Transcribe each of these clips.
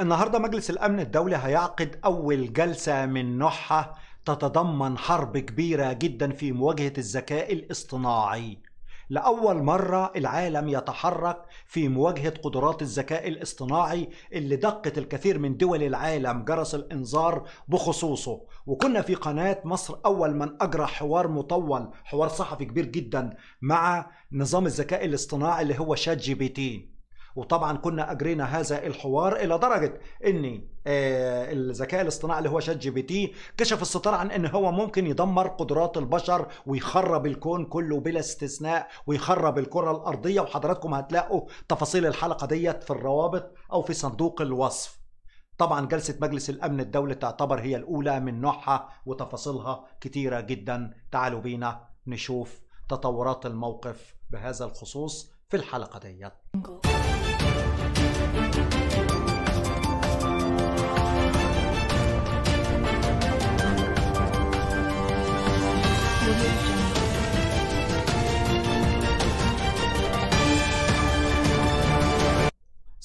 النهاردة مجلس الأمن الدولي هيعقد أول جلسة من نوعها تتضمن حرب كبيرة جدا في مواجهة الذكاء الاصطناعي لأول مرة العالم يتحرك في مواجهة قدرات الذكاء الاصطناعي اللي دقت الكثير من دول العالم جرس الإنذار بخصوصه وكنا في قناة مصر أول من أجرى حوار مطول حوار صحفي كبير جدا مع نظام الذكاء الاصطناعي اللي هو شات جي بي تي وطبعا كنا اجرينا هذا الحوار الى درجه ان آه، الذكاء الاصطناعي اللي هو شات جي بي تي كشف الستار عن ان هو ممكن يدمر قدرات البشر ويخرب الكون كله بلا استثناء ويخرب الكره الارضيه وحضراتكم هتلاقوا تفاصيل الحلقه ديت في الروابط او في صندوق الوصف طبعا جلسة مجلس الأمن الدولي تعتبر هي الأولى من نوعها وتفاصيلها كتيرة جدا تعالوا بينا نشوف تطورات الموقف بهذا الخصوص في الحلقة ديت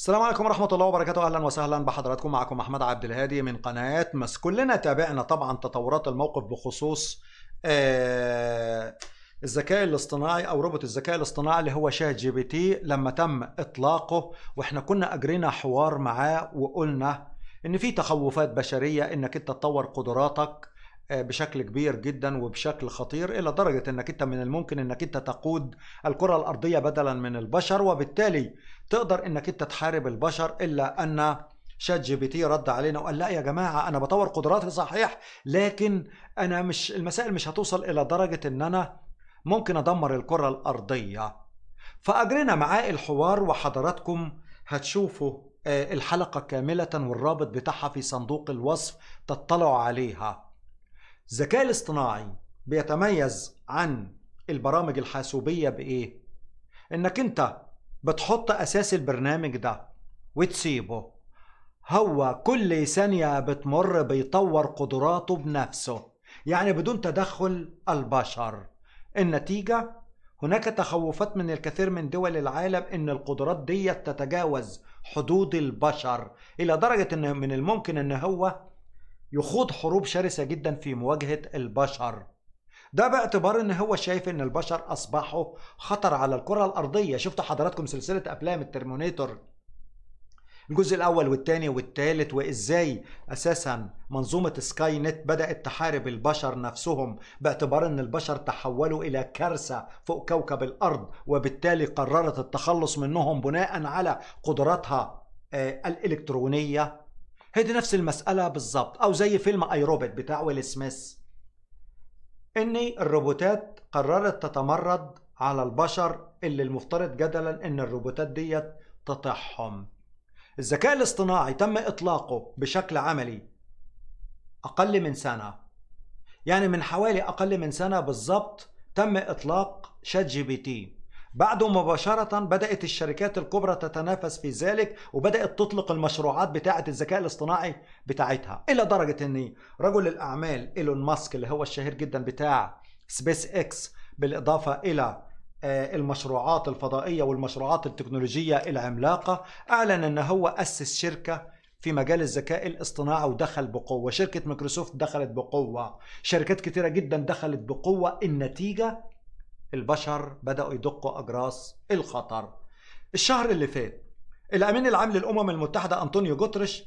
السلام عليكم ورحمة الله وبركاته أهلا وسهلا بحضراتكم معكم أحمد عبد الهادي من قناة مس كلنا تابعنا طبعا تطورات الموقف بخصوص آه، الذكاء الاصطناعي او روبوت الذكاء الاصطناعي اللي هو شات جي بي تي لما تم اطلاقه واحنا كنا اجرينا حوار معاه وقلنا ان في تخوفات بشريه انك انت تطور قدراتك آه، بشكل كبير جدا وبشكل خطير الى درجه انك انت من الممكن انك انت تقود الكره الارضيه بدلا من البشر وبالتالي تقدر انك انت تحارب البشر الا ان شات جي بي تي رد علينا وقال لا يا جماعه انا بطور قدراتي صحيح لكن انا مش المسائل مش هتوصل الى درجه ان انا ممكن ادمر الكره الارضيه فاجرينا معاه الحوار وحضراتكم هتشوفوا آه، الحلقه كامله والرابط بتاعها في صندوق الوصف تطلعوا عليها الذكاء الاصطناعي بيتميز عن البرامج الحاسوبية بإيه؟ إنك أنت بتحط أساس البرنامج ده وتسيبه هو كل ثانية بتمر بيطور قدراته بنفسه يعني بدون تدخل البشر النتيجة هناك تخوفات من الكثير من دول العالم ان القدرات دي تتجاوز حدود البشر الى درجة ان من الممكن ان هو يخوض حروب شرسة جدا في مواجهة البشر ده باعتبار ان هو شايف ان البشر اصبحوا خطر على الكرة الارضية شفت حضراتكم سلسلة افلام الترمونيتور الجزء الاول والثاني والثالث وازاي اساسا منظومه سكاي نت بدات تحارب البشر نفسهم باعتبار ان البشر تحولوا الى كارثه فوق كوكب الارض وبالتالي قررت التخلص منهم بناء على قدراتها آه، الالكترونيه هيدي نفس المسألة بالضبط أو زي فيلم أي روبوت بتاع ويل سميث إني الروبوتات قررت تتمرد على البشر اللي المفترض جدلا إن الروبوتات ديت تطيحهم الذكاء الاصطناعي تم إطلاقه بشكل عملي أقل من سنة يعني من حوالي أقل من سنة بالضبط تم إطلاق شات جي بي تي بعده مباشرة بدأت الشركات الكبرى تتنافس في ذلك وبدأت تطلق المشروعات بتاعة الذكاء الاصطناعي بتاعتها إلى درجة أن رجل الأعمال إيلون ماسك اللي هو الشهير جدا بتاع سبيس إكس بالإضافة إلى آه، المشروعات الفضائية والمشروعات التكنولوجية العملاقة أعلن أن هو أسس شركة في مجال الذكاء الاصطناعي ودخل بقوة شركة مايكروسوفت دخلت بقوة شركات كتيرة جدا دخلت بقوة النتيجة البشر بدأوا يدقوا أجراس الخطر الشهر اللي فات الأمين العام للأمم المتحدة أنطونيو جوترش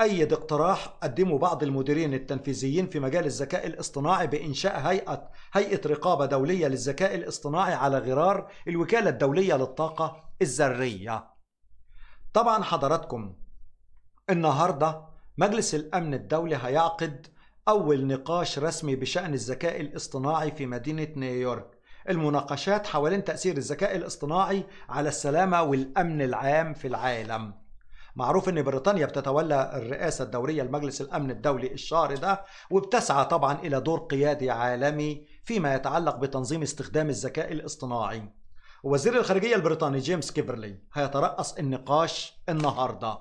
أيد اقتراح قدمه بعض المديرين التنفيذيين في مجال الذكاء الاصطناعي بإنشاء هيئة هيئة رقابة دولية للذكاء الاصطناعي على غرار الوكالة الدولية للطاقة الذرية. طبعا حضراتكم النهارده مجلس الأمن الدولي هيعقد أول نقاش رسمي بشأن الذكاء الاصطناعي في مدينة نيويورك المناقشات حوالين تأثير الذكاء الاصطناعي على السلامة والأمن العام في العالم معروف ان بريطانيا بتتولى الرئاسة الدورية لمجلس الامن الدولي الشهر ده وبتسعى طبعا الى دور قيادي عالمي فيما يتعلق بتنظيم استخدام الذكاء الاصطناعي وزير الخارجية البريطاني جيمس كيفرلي هيترأس النقاش النهارده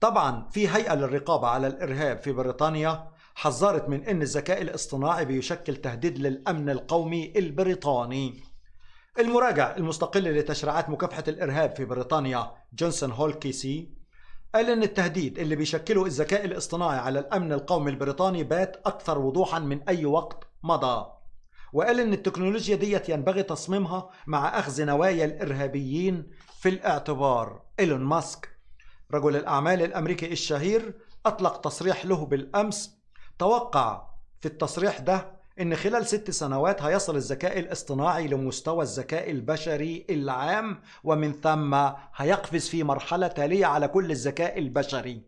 طبعا في هيئة للرقابة على الارهاب في بريطانيا حذرت من أن الذكاء الاصطناعي بيشكل تهديد للأمن القومي البريطاني المراجع المستقل لتشريعات مكافحة الإرهاب في بريطانيا جونسون هول كيسي قال أن التهديد اللي بيشكله الذكاء الاصطناعي على الأمن القومي البريطاني بات أكثر وضوحا من أي وقت مضى وقال أن التكنولوجيا ديت ينبغي تصميمها مع أخذ نوايا الإرهابيين في الاعتبار إيلون ماسك رجل الأعمال الأمريكي الشهير أطلق تصريح له بالأمس توقع في التصريح ده إن خلال ست سنوات هيصل الذكاء الاصطناعي لمستوى الذكاء البشري العام ومن ثم هيقفز في مرحلة تالية على كل الذكاء البشري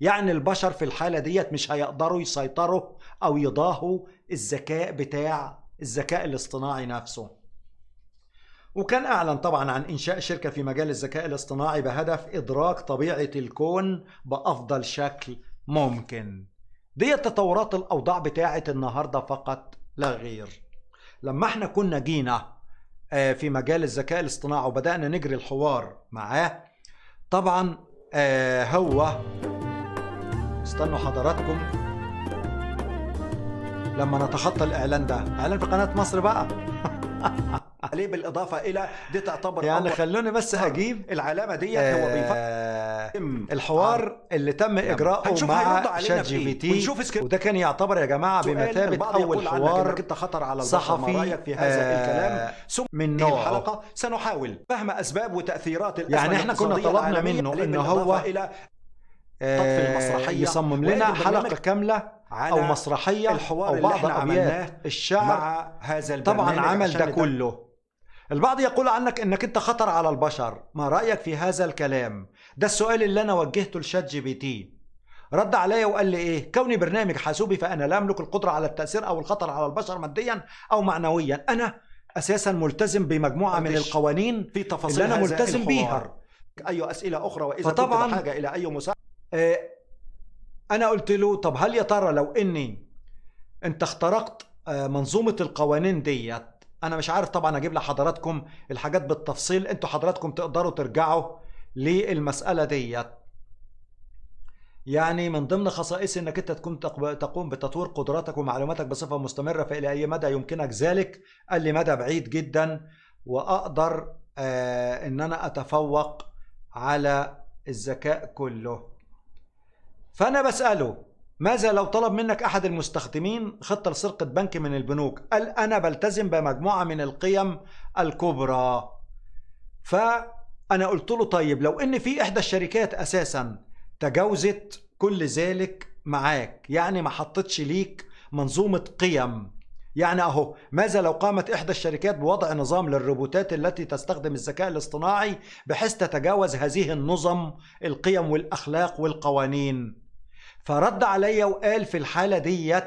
يعني البشر في الحالة ديت مش هيقدروا يسيطروا أو يضاهوا الذكاء بتاع الذكاء الاصطناعي نفسه وكان أعلن طبعا عن إنشاء شركة في مجال الذكاء الاصطناعي بهدف إدراك طبيعة الكون بأفضل شكل ممكن دي تطورات الاوضاع بتاعه النهارده فقط لا غير لما احنا كنا جينا آه، في مجال الذكاء الاصطناعي وبدانا نجري الحوار معاه طبعا آه، هو استنوا حضراتكم لما نتخطى الاعلان ده اعلان في قناه مصر بقى عليه بالاضافه الى دي تعتبر يعني خلوني بس هجيب العلامه ديت هو آه، بيفكر الحوار نعم. اللي تم نعم. اجراءه مع شات جي إيه. بي تي وده كان يعتبر يا جماعه بمثابه اول حوار انت خطر على صحفي رايك في هذا آه الكلام ثم من نوع الحلقه سنحاول فهم اسباب وتاثيرات يعني احنا كنا طلبنا منه ان هو الى آه، يصمم لنا حلقه كامله على او مسرحيه الحوار او بعض اللي احنا عملناه الشعب مع هذا البرنامج طبعا عمل ده كله البعض يقول عنك انك انت خطر على البشر ما رايك في هذا الكلام ده السؤال اللي انا وجهته لشات جي بي تي رد عليا وقال لي ايه كوني برنامج حاسوبي فانا لا املك القدره على التاثير او الخطر على البشر ماديا او معنويا انا اساسا ملتزم بمجموعه من القوانين في تفاصيل اللي انا ملتزم بيها اي أيوة، اسئله اخرى واذا فطبعا كنت بحاجه الى اي مساعده آه، إيه انا قلت له طب هل يا ترى لو اني انت اخترقت آه، منظومه القوانين ديت انا مش عارف طبعا اجيب لحضراتكم الحاجات بالتفصيل انتوا حضراتكم تقدروا ترجعوا للمساله ديت يعني من ضمن خصائص انك انت تكون تقوم بتطوير قدراتك ومعلوماتك بصفه مستمره فالى اي مدى يمكنك ذلك قال لي مدى بعيد جدا واقدر آه ان انا اتفوق على الذكاء كله فانا بساله ماذا لو طلب منك أحد المستخدمين خطة لسرقة بنك من البنوك قال أنا بلتزم بمجموعة من القيم الكبرى فأنا قلت له طيب لو إن في إحدى الشركات أساسا تجاوزت كل ذلك معاك يعني ما حطتش ليك منظومة قيم يعني أهو ماذا لو قامت إحدى الشركات بوضع نظام للروبوتات التي تستخدم الذكاء الاصطناعي بحيث تتجاوز هذه النظم القيم والأخلاق والقوانين فرد عليا وقال في الحالة ديت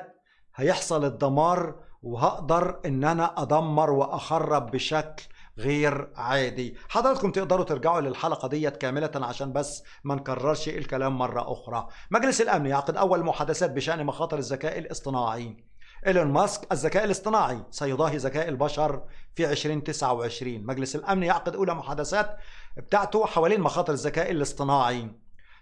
هيحصل الدمار وهقدر ان انا ادمر واخرب بشكل غير عادي حضراتكم تقدروا ترجعوا للحلقة ديت كاملة عشان بس ما نكررش الكلام مرة أخرى مجلس الأمن يعقد أول محادثات بشأن مخاطر الذكاء الاصطناعي إيلون ماسك الذكاء الاصطناعي سيضاهي ذكاء البشر في 2029 مجلس الأمن يعقد أولى محادثات بتاعته حوالين مخاطر الذكاء الاصطناعي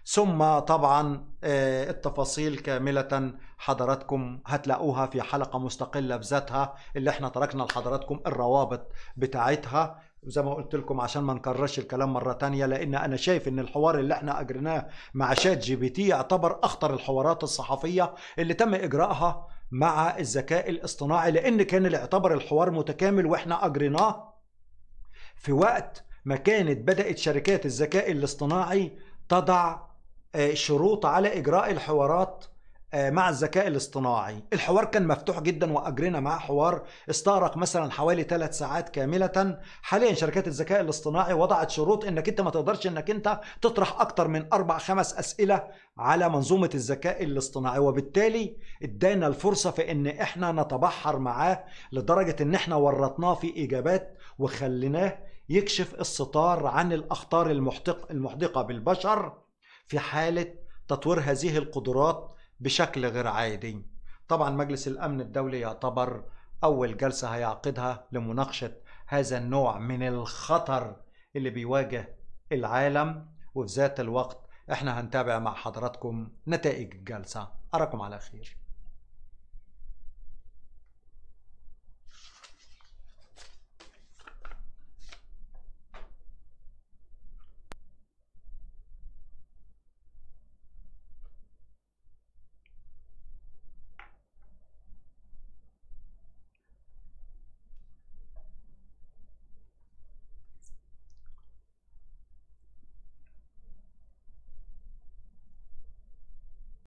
ثم طبعا آه، التفاصيل كاملة حضراتكم هتلاقوها في حلقة مستقلة بذاتها اللي احنا تركنا لحضراتكم الروابط بتاعتها زي ما قلت لكم عشان ما نكررش الكلام مرة تانية لأن أنا شايف إن الحوار اللي احنا أجرناه مع شات جي بي تي يعتبر أخطر الحوارات الصحفية اللي تم إجراءها مع الذكاء الاصطناعي لأن كان يعتبر الحوار متكامل واحنا أجرناه في وقت ما كانت بدأت شركات الذكاء الاصطناعي تضع آه، شروط على اجراء الحوارات آه، مع الذكاء الاصطناعي الحوار كان مفتوح جدا واجرينا معاه حوار استغرق مثلا حوالي ثلاث ساعات كامله حاليا شركات الذكاء الاصطناعي وضعت شروط انك انت ما تقدرش انك انت تطرح اكتر من اربع خمس اسئله على منظومه الذكاء الاصطناعي وبالتالي ادانا الفرصه في ان احنا نتبحر معاه لدرجه ان احنا ورطناه في اجابات وخليناه يكشف الستار عن الاخطار المحتق المحدقه بالبشر في حالة تطوير هذه القدرات بشكل غير عادي طبعا مجلس الأمن الدولي يعتبر أول جلسة هيعقدها لمناقشة هذا النوع من الخطر اللي بيواجه العالم وفي ذات الوقت احنا هنتابع مع حضراتكم نتائج الجلسة أراكم على خير